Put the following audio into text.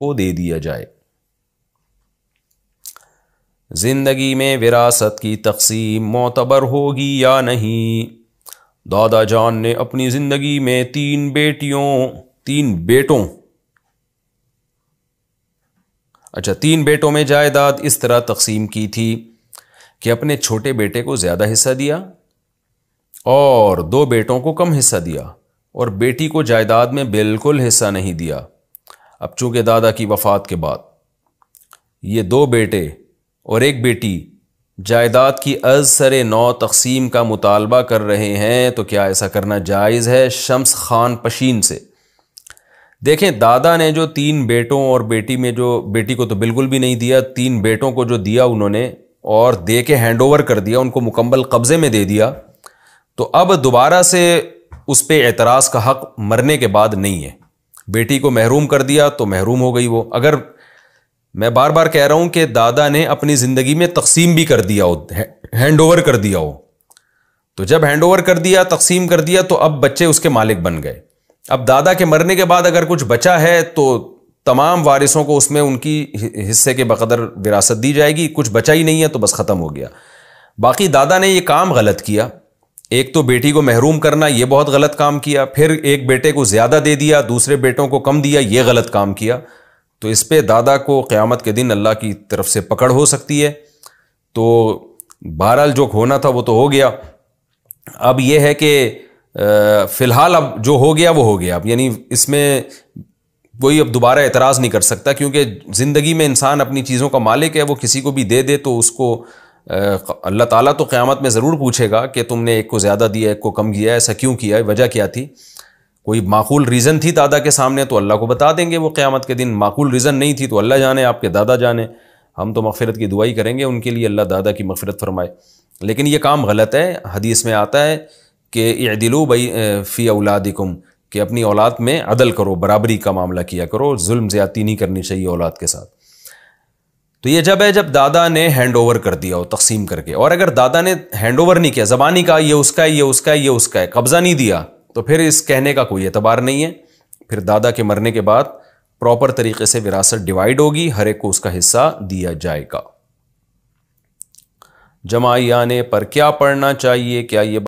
को दे दिया जाए जिंदगी में विरासत की तकसीम मोतबर होगी या नहीं दादा जान ने अपनी ज़िंदगी में तीन बेटियों तीन बेटों अच्छा तीन बेटों में जायदाद इस तरह तकसीम की थी कि अपने छोटे बेटे को ज़्यादा हिस्सा दिया और दो बेटों को कम हिस्सा दिया और बेटी को जायदाद में बिल्कुल हिस्सा नहीं दिया अब चूँकि दादा की वफ़ात के बाद ये दो बेटे और एक बेटी जायदाद की अज सर नौ तकसीम का मुतालबा कर रहे हैं तो क्या ऐसा करना जायज़ है शम्स खान पशीन से देखें दादा ने जो तीन बेटों और बेटी में जो बेटी को तो बिल्कुल भी नहीं दिया तीन बेटों को जो दिया उन्होंने और दे के हैंड ओवर कर दिया उनको मुकम्मल कब्ज़े में दे दिया तो अब दोबारा से उस पर एतराज़ का हक़ मरने के बाद नहीं है बेटी को महरूम कर दिया तो महरूम हो गई वो अगर मैं बार बार कह रहा हूँ कि दादा ने अपनी ज़िंदगी में तकसीम भी कर दिया हो हैंड ओवर कर दिया हो तो जब हैंड ओवर कर दिया तकसीम कर दिया तो अब बच्चे उसके मालिक बन गए अब दादा के मरने के बाद अगर कुछ बचा है तो तमाम वारिसों को उसमें उनकी हिस्से के बकदर विरासत दी जाएगी कुछ बचा ही नहीं है तो बस ख़त्म हो गया बाकी दादा ने ये काम गलत किया एक तो बेटी को महरूम करना ये बहुत गलत काम किया फिर एक बेटे को ज़्यादा दे दिया दूसरे बेटों को कम दिया ये गलत काम किया तो इस पे दादा को क़्यामत के दिन अल्लाह की तरफ से पकड़ हो सकती है तो बहरहाल जो होना था वो तो हो गया अब ये है कि फ़िलहाल अब जो हो गया वो हो गया अब यानी इसमें कोई अब दोबारा एतराज़ नहीं कर सकता क्योंकि ज़िंदगी में इंसान अपनी चीज़ों का मालिक है वो किसी को भी दे दे तो उसको अल्लाह ताला तो क़्यामत में ज़रूर पूछेगा कि तुमने एक को ज़्यादा दिया एक को कम किया ऐसा क्यों किया वजह क्या थी कोई माकूल रीज़न थी दादा के सामने तो अल्लाह को बता देंगे वो क़्यामत के दिन माकूल रीज़न नहीं थी तो अल्लाह जाने आपके दादा जाने हम तो मफ़रत की दुआई करेंगे उनके लिए अल्लाह दादा की मफ़रत फरमाए लेकिन ये काम गलत है हदीस में आता है कि दिलो बई फ़ी कम कि अपनी औलाद में अदल करो बराबरी का मामला किया करो जुल्म ज़्यादती नहीं करनी चाहिए औलाद के साथ तो ये जब है जब दादा ने हैंड ओवर कर दिया हो तकसीम करके और अगर दादा ने हैंड ओवर नहीं किया जबानी का ये उसका है ये उसका है ये उसका है कब्ज़ा नहीं दिया तो फिर इस कहने का कोई एतबार नहीं है फिर दादा के मरने के बाद प्रॉपर तरीके से विरासत डिवाइड होगी हर एक को उसका हिस्सा दिया जाएगा जमाया ने पर क्या पढ़ना चाहिए क्या ये